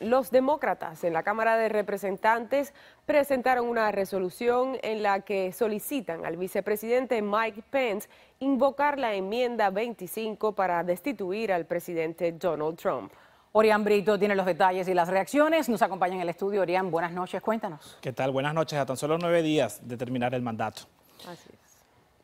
Los demócratas en la Cámara de Representantes presentaron una resolución en la que solicitan al vicepresidente Mike Pence invocar la enmienda 25 para destituir al presidente Donald Trump. Orián Brito tiene los detalles y las reacciones. Nos acompaña en el estudio. Orián, buenas noches, cuéntanos. ¿Qué tal? Buenas noches. A tan solo nueve días de terminar el mandato. Así es.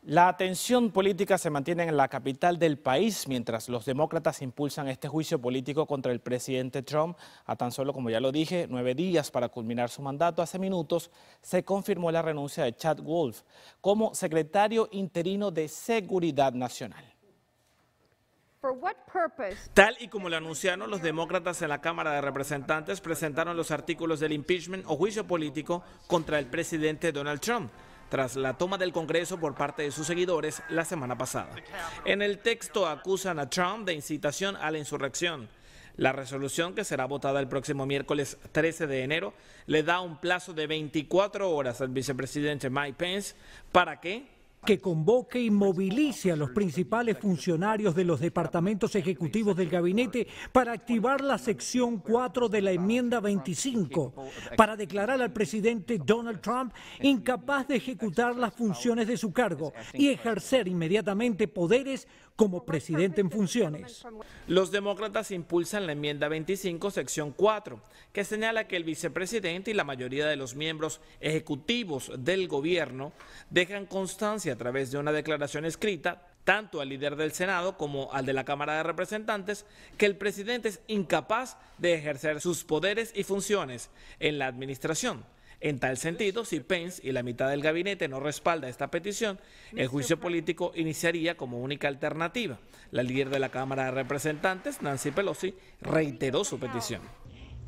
La atención política se mantiene en la capital del país mientras los demócratas impulsan este juicio político contra el presidente Trump. A tan solo, como ya lo dije, nueve días para culminar su mandato, hace minutos se confirmó la renuncia de Chad Wolf como secretario interino de Seguridad Nacional. Tal y como lo anunciaron, los demócratas en la Cámara de Representantes presentaron los artículos del impeachment o juicio político contra el presidente Donald Trump tras la toma del Congreso por parte de sus seguidores la semana pasada. En el texto acusan a Trump de incitación a la insurrección. La resolución, que será votada el próximo miércoles 13 de enero, le da un plazo de 24 horas al vicepresidente Mike Pence para que que convoque y movilice a los principales funcionarios de los departamentos ejecutivos del gabinete para activar la sección 4 de la enmienda 25, para declarar al presidente Donald Trump incapaz de ejecutar las funciones de su cargo y ejercer inmediatamente poderes como presidente en funciones. Los demócratas impulsan la enmienda 25, sección 4, que señala que el vicepresidente y la mayoría de los miembros ejecutivos del gobierno dejan constancia a través de una declaración escrita, tanto al líder del Senado como al de la Cámara de Representantes, que el presidente es incapaz de ejercer sus poderes y funciones en la administración. En tal sentido, si Pence y la mitad del gabinete no respalda esta petición, el juicio político iniciaría como única alternativa. La líder de la Cámara de Representantes, Nancy Pelosi, reiteró su petición.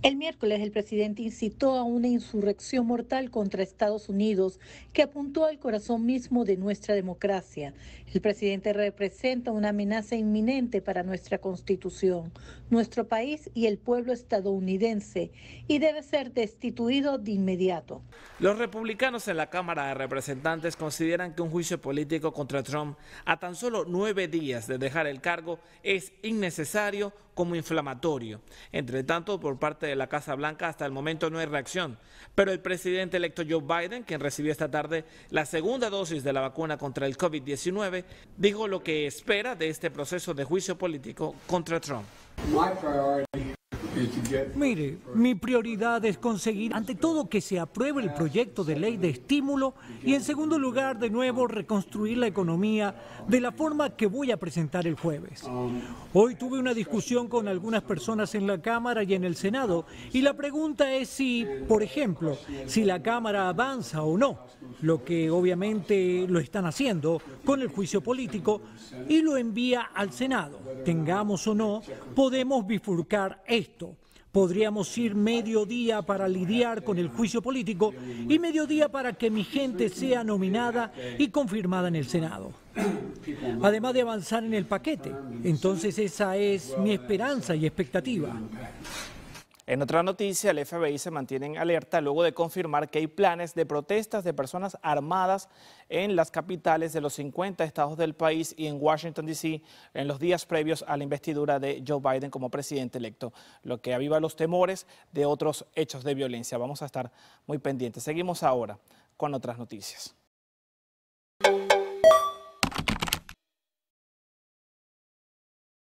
El miércoles el presidente incitó a una insurrección mortal contra Estados Unidos que apuntó al corazón mismo de nuestra democracia. El presidente representa una amenaza inminente para nuestra constitución, nuestro país y el pueblo estadounidense y debe ser destituido de inmediato. Los republicanos en la Cámara de Representantes consideran que un juicio político contra Trump a tan solo nueve días de dejar el cargo es innecesario como inflamatorio. Entre tanto, por parte de la Casa Blanca, hasta el momento no hay reacción. Pero el presidente electo Joe Biden, quien recibió esta tarde la segunda dosis de la vacuna contra el COVID-19, dijo lo que espera de este proceso de juicio político contra Trump. Mire, mi prioridad es conseguir ante todo que se apruebe el proyecto de ley de estímulo y en segundo lugar, de nuevo, reconstruir la economía de la forma que voy a presentar el jueves. Hoy tuve una discusión con algunas personas en la Cámara y en el Senado y la pregunta es si, por ejemplo, si la Cámara avanza o no, lo que obviamente lo están haciendo con el juicio político y lo envía al Senado. Tengamos o no, podemos bifurcar esto. Podríamos ir mediodía para lidiar con el juicio político y mediodía para que mi gente sea nominada y confirmada en el Senado. Además de avanzar en el paquete, entonces esa es mi esperanza y expectativa. En otra noticia, el FBI se mantiene en alerta luego de confirmar que hay planes de protestas de personas armadas en las capitales de los 50 estados del país y en Washington, D.C. en los días previos a la investidura de Joe Biden como presidente electo, lo que aviva los temores de otros hechos de violencia. Vamos a estar muy pendientes. Seguimos ahora con otras noticias.